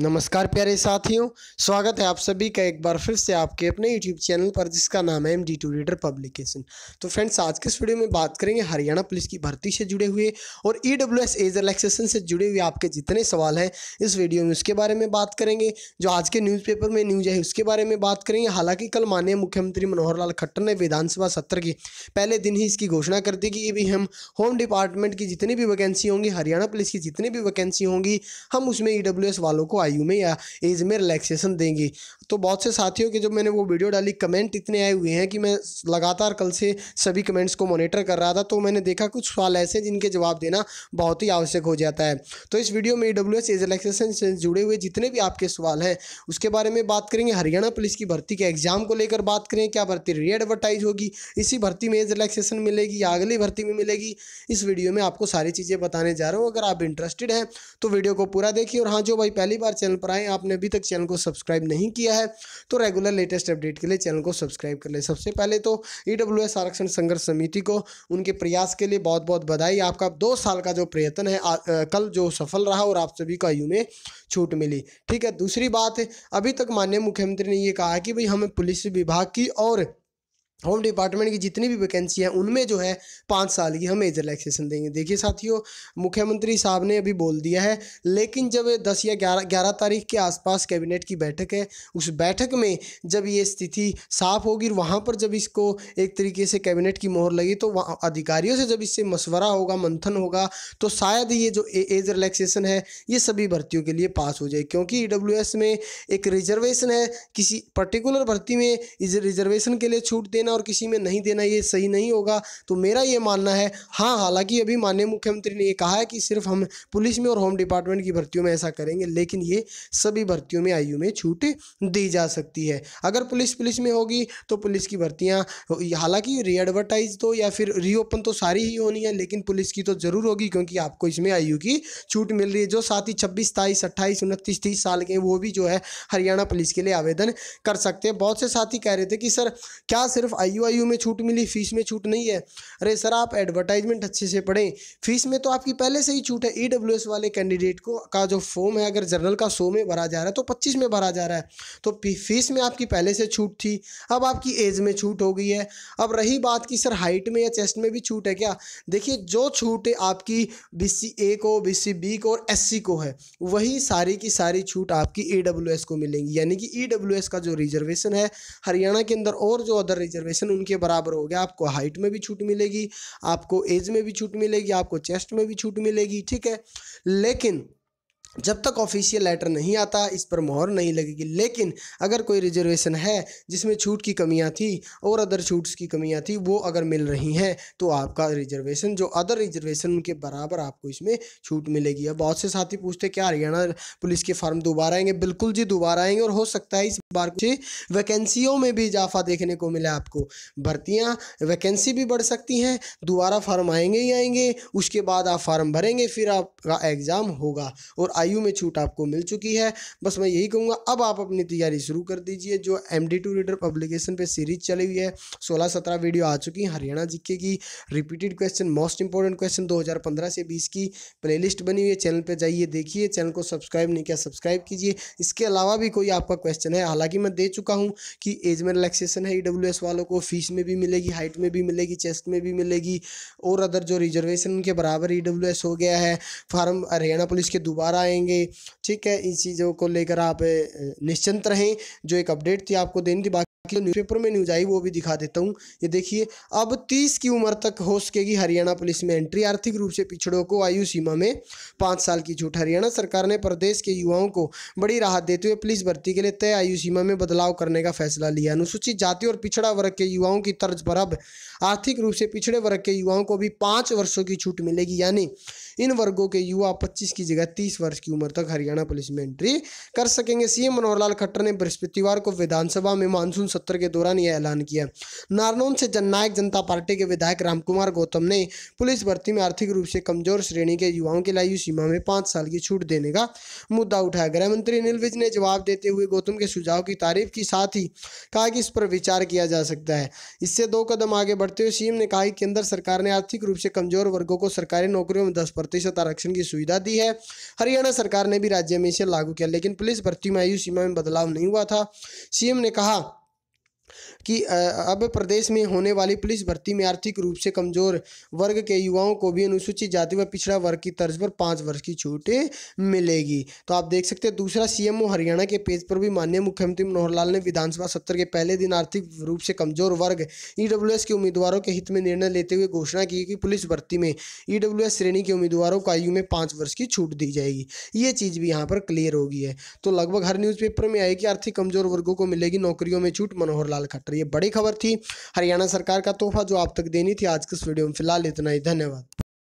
नमस्कार प्यारे साथियों स्वागत है आप सभी का एक बार फिर से आपके अपने यूट्यूब चैनल पर जिसका नाम है M D two reader publication तो फ्रेंड्स आज के इस वीडियो में बात करेंगे हरियाणा पुलिस की भर्ती से जुड़े हुए और E W S age relaxation से जुड़े हुए आपके जितने सवाल हैं इस वीडियो में उसके बारे में बात करेंगे जो आज के न्यूज़पेपर में न्यूज है उसके बारे में बात करेंगे हालांकि कल माननीय मुख्यमंत्री मनोहर लाल खट्टर ने विधानसभा सत्र की पहले दिन ही इसकी घोषणा कर दी कि भी हम होम डिपार्टमेंट की जितनी भी वैकेंसी होंगी हरियाणा पुलिस की जितनी भी वैकेंसी होंगी हम उसमें ई e वालों को आयु में या एज में रिलैक्सेशन देंगी तो बहुत से साथियों के जब मैंने वो वीडियो डाली कमेंट इतने आए हुए हैं कि मैं लगातार कल से सभी कमेंट्स को मॉनिटर कर रहा था तो मैंने देखा कुछ सवाल ऐसे जिनके जवाब देना बहुत ही आवश्यक हो जाता है तो इस वीडियो में E W S age relaxation से जुड़े हुए जितने भी आपके सवाल हैं उसके बारे में बात करेंगे हरियाणा पुलिस की भर्ती के एग्जाम को लेकर बात करें क्या भर्ती री एडवर्टाइज होगी इसी भर्ती में एज रिलैक्सेशन मिलेगी या अगली भर्ती में मिलेगी इस वीडियो में आपको सारी चीज़ें बताने जा रहा हूँ अगर आप इंटरेस्टेड हैं तो वीडियो को पूरा देखिए और हाँ जो भाई पहली बार बार चैनल पर आएँ आपने अभी तक चैनल को सब्सक्राइब नहीं किया है तो रेगुलर लेटेस्ट अपडेट के लिए चैनल को सब्सक्राइब कर लें सबसे पहले तो ई e आरक्षण संघर्ष समिति को उनके प्रयास के लिए बहुत बहुत बधाई आपका दो साल का जो प्रयत्न है कल जो सफल रहा और आप सभी को आयु में छूट मिली ठीक है दूसरी बात अभी तक माननीय मुख्यमंत्री ने ये कहा कि भाई हमें पुलिस विभाग की और होम डिपार्टमेंट की जितनी भी वैकेंसी हैं उनमें जो है पाँच साल की हम एज रिलैक्सेशन देंगे देखिए साथियों मुख्यमंत्री साहब ने अभी बोल दिया है लेकिन जब दस या ग्यारह ग्यारह तारीख के आसपास कैबिनेट की बैठक है उस बैठक में जब ये स्थिति साफ होगी वहाँ पर जब इसको एक तरीके से कैबिनेट की मोहर लगी तो वहाँ अधिकारियों से जब इससे मशवरा होगा मंथन होगा तो शायद ये जो एज रिलैक्सेशन है ये सभी भर्तियों के लिए पास हो जाए क्योंकि ई e में एक रिजर्वेशन है किसी पर्टिकुलर भर्ती में इस रिजर्वेशन के लिए छूट देना देना और किसी में नहीं देना ये सही नहीं होगा तो मेरा ये मानना है हाँ हालांकि अभी माननीय मुख्यमंत्री ने ये कहा है कि सिर्फ हम पुलिस में और होम डिपार्टमेंट की भर्तियों में ऐसा करेंगे लेकिन ये सभी भर्तियों में आयु में छूट दी जा सकती है अगर पुलिस पुलिस में होगी तो पुलिस की भर्तियाँ हालांकि रीएडवर्टाइज तो या फिर रीओपन तो सारी ही होनी है लेकिन पुलिस की तो ज़रूर होगी क्योंकि आपको इसमें आयु की छूट मिल रही है जो साथ ही छब्बीस सताईस अट्ठाईस उनतीस तीस साल के वो भी जो है हरियाणा पुलिस के लिए आवेदन कर सकते हैं बहुत से साथी कह रहे थे कि सर क्या सिर्फ सिर्फ आई यू आई यू में छूट मिली फीस में छूट नहीं है अरे सर आप एडवर्टाइजमेंट अच्छे से पढ़ें फीस में तो आपकी पहले से ही छूट है ई डब्ल्यू एस वाले कैंडिडेट को का जो फॉर्म है अगर जर्नल का सौ में भरा जा रहा है तो पच्चीस में भरा जा रहा है तो फीस में आपकी पहले से छूट थी अब आपकी एज में छूट हो गई है अब रही बात की सर हाइट में या चेस्ट में भी छूट है क्या देखिए जो छूट आपकी बी सी ए को बी सी बी को और एस सी को है वही सारी की सारी छूट आपकी ई डब्ल्यू एस को मिलेंगी यानी कि ई डब्ल्यू एस का जो रिजर्वेशन है हरियाणा के अंदर और जो अदर रिजर्व रिजर्वेशन उनके बराबर हो गया आपको हाइट में भी छूट मिलेगी आपको एज में भी छूट मिलेगी आपको चेस्ट में भी छूट मिलेगी ठीक है लेकिन जब तक ऑफिशियल लेटर नहीं आता इस पर मोहर नहीं लगेगी लेकिन अगर कोई रिजर्वेशन है जिसमें छूट की कमियां थी और अदर छूट्स की कमियां थी वो अगर मिल रही हैं तो आपका रिजर्वेशन जो अदर रिजर्वेशन के बराबर आपको इसमें छूट मिलेगी अब बहुत से साथी पूछते हैं क्या हरियाणा पुलिस के फॉर्म दोबारा आएंगे बिल्कुल जी दोबारा आएंगे और हो सकता है इस बार कुछ वैकेंसीयों में भी इजाफा देखने को मिला आपको भर्तियाँ वैकेंसी भी बढ़ सकती हैं दोबारा फार्म आएंगे ही आएंगे उसके बाद आप फार्म भरेंगे फिर आपका एग्ज़ाम होगा और आयु में छूट आपको मिल चुकी है बस मैं यही कहूँगा अब आप अपनी तैयारी शुरू कर दीजिए जो M D two reader publication पर सीरीज चली हुई है सोलह सत्रह वीडियो आ चुकी हैं हरियाणा जीके की repeated question most important question 2015 से बीस की लिस्ट बनी हुई है चैनल पर जाइए देखिए चैनल को सब्सक्राइब नहीं किया सब्सक्राइब कीजिए इसके अलावा भी कोई आपका क्वेश्चन है हालांकि मैं दे चुका हूँ कि एज में रिलैक्सेशन है ई e वालों को फीस में भी मिलेगी हाइट में भी मिलेगी चेस्ट में भी मिलेगी और अदर जो रिजर्वेशन के बराबर ई e हो गया है फार्म हरियाणा पुलिस के दोबारा आए पाएंगे ठीक है इन चीज़ों को लेकर आप निश्चिंत रहें जो एक अपडेट थी आपको देनी थी बाकी न्यूज़पेपर तो में न्यूज आई वो भी दिखा देता हूँ ये देखिए अब तीस की उम्र तक हो सकेगी हरियाणा पुलिस में एंट्री आर्थिक रूप से पिछड़ों को आयु सीमा में पाँच साल की छूट हरियाणा सरकार ने प्रदेश के युवाओं को बड़ी राहत देते हुए पुलिस भर्ती के लिए तय आयु सीमा में बदलाव करने का फैसला लिया अनुसूचित जाति और पिछड़ा वर्ग के युवाओं की तर्ज पर अब आर्थिक रूप से पिछड़े वर्ग के युवाओं को भी पाँच वर्षों की छूट मिलेगी यानी इन वर्गों के युवा 25 की जगह 30 वर्ष की उम्र तक हरियाणा पुलिस में एंट्री कर सकेंगे सीएम लाल खट्टर ने बृहस्पतिवार को विधानसभा में मानसून सत्र के दौरान यह ऐलान किया नारनौंद से जननायक जनता पार्टी के विधायक रामकुमार गौतम ने पुलिस भर्ती में आर्थिक रूप से कमजोर श्रेणी के युवाओं की आयु सीमा में पांच साल की छूट देने का मुद्दा उठाया गृह मंत्री अनिल विज ने जवाब देते हुए गौतम के सुझाव की तारीफ के साथ ही कहा कि इस पर विचार किया जा सकता है इससे दो कदम आगे बढ़ते हुए सीएम ने कहा कि केंद्र सरकार ने आर्थिक रूप से कमजोर वर्गों को सरकारी नौकरियों में दस प्रतिशत आरक्षण की सुविधा दी है हरियाणा सरकार ने भी राज्य में इसे लागू किया लेकिन पुलिस भर्ती में आयु सीमा में बदलाव नहीं हुआ था सीएम ने कहा कि अब प्रदेश में होने वाली पुलिस भर्ती में आर्थिक रूप से कमजोर वर्ग के युवाओं को भी अनुसूचित जाति व पिछड़ा वर्ग की तर्ज पर पाँच वर्ष की छूट मिलेगी तो आप देख सकते हैं दूसरा सीएमओ हरियाणा के पेज पर भी माननीय मुख्यमंत्री मनोहर लाल ने विधानसभा सत्र के पहले दिन आर्थिक रूप से कमजोर वर्ग ई के उम्मीदवारों के हित में निर्णय लेते हुए घोषणा की कि पुलिस भर्ती में ई श्रेणी के उम्मीदवारों को आयु में पाँच वर्ष की छूट दी जाएगी ये चीज़ भी यहाँ पर क्लियर होगी है तो लगभग हर न्यूज़पेपर में आएगी आर्थिक कमजोर वर्गों को मिलेगी नौकरियों में छूट मनोहर लाल खट खट्टर ये बड़ी खबर थी हरियाणा सरकार का तोहफा जो आप तक देनी थी आज के इस वीडियो में फिलहाल इतना ही धन्यवाद